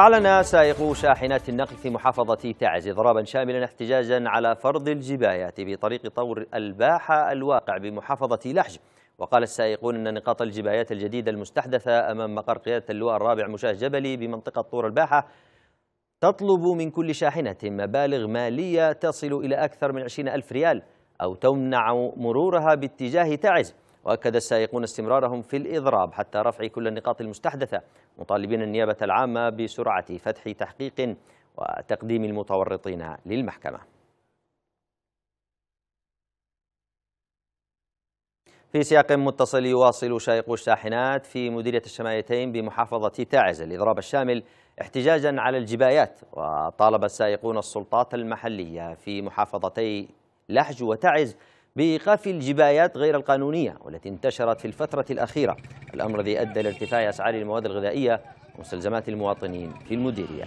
أعلن سائقو شاحنات النقل في محافظة تعز إضرابا شاملا احتجاجا على فرض الجبايات بطريق طور الباحة الواقع بمحافظة لحج وقال السائقون أن نقاط الجبايات الجديدة المستحدثة أمام مقر قيادة اللواء الرابع مشاه جبلي بمنطقة طور الباحة تطلب من كل شاحنة مبالغ مالية تصل إلى أكثر من 20 ألف ريال أو تمنع مرورها باتجاه تعز وأكد السائقون استمرارهم في الإضراب حتى رفع كل النقاط المستحدثة مطالبين النيابة العامة بسرعة فتح تحقيق وتقديم المتورطين للمحكمة في سياق متصل يواصل شائقو الشاحنات في مديرية الشماليتين بمحافظة تعز الإضراب الشامل احتجاجا على الجبايات وطالب السائقون السلطات المحلية في محافظتي لحج وتعز بإيقاف الجبايات غير القانونية والتي انتشرت في الفترة الأخيرة الأمر الذي أدى لارتفاع أسعار المواد الغذائية ومستلزمات المواطنين في المديرية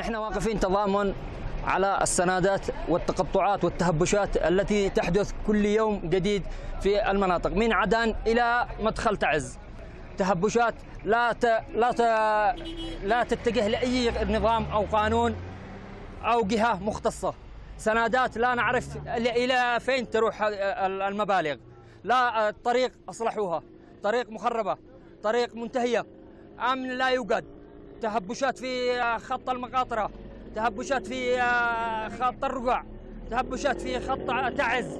نحن واقفين تضامن على السنادات والتقطعات والتهبشات التي تحدث كل يوم جديد في المناطق من عدن إلى مدخل تعز تهبشات لا ت... لا ت... لا تتجه لاي نظام او قانون او جهه مختصه سندات لا نعرف إلى فين تروح المبالغ لا الطريق أصلحوها طريق مخربة طريق منتهية أمن لا يوجد تهبشات في آه، خط المقاطرة تهبشات في آه، خط الرقع تهبشات في خط تعز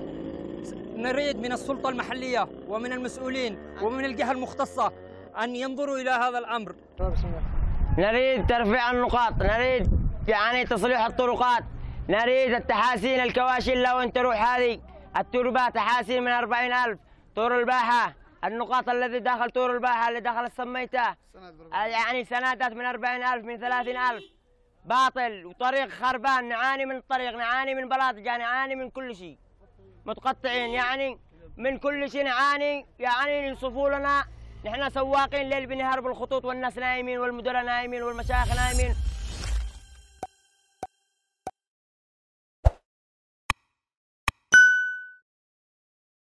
نريد من السلطة المحلية ومن المسؤولين ومن الجهة المختصة أن ينظروا إلى هذا الأمر نريد ترفيع النقاط نريد يعني تصليح الطرقات نريد التحاسين الكواشين لو انت تروح هذه التربة تحاسين من أربعين ألف طور الباحة النقاط الذي داخل طور الباحة اللي داخل السميته آه، يعني سنادات من أربعين ألف من ثلاثين ألف باطل وطريق خربان نعاني من الطريق نعاني من بلاطجة نعاني من كل شيء متقطعين يعني من كل شيء نعاني يعني ينصفوا لنا نحن سواقين ليل بنهار بالخطوط والناس نايمين والمدراء نايمين والمشايخ نايمين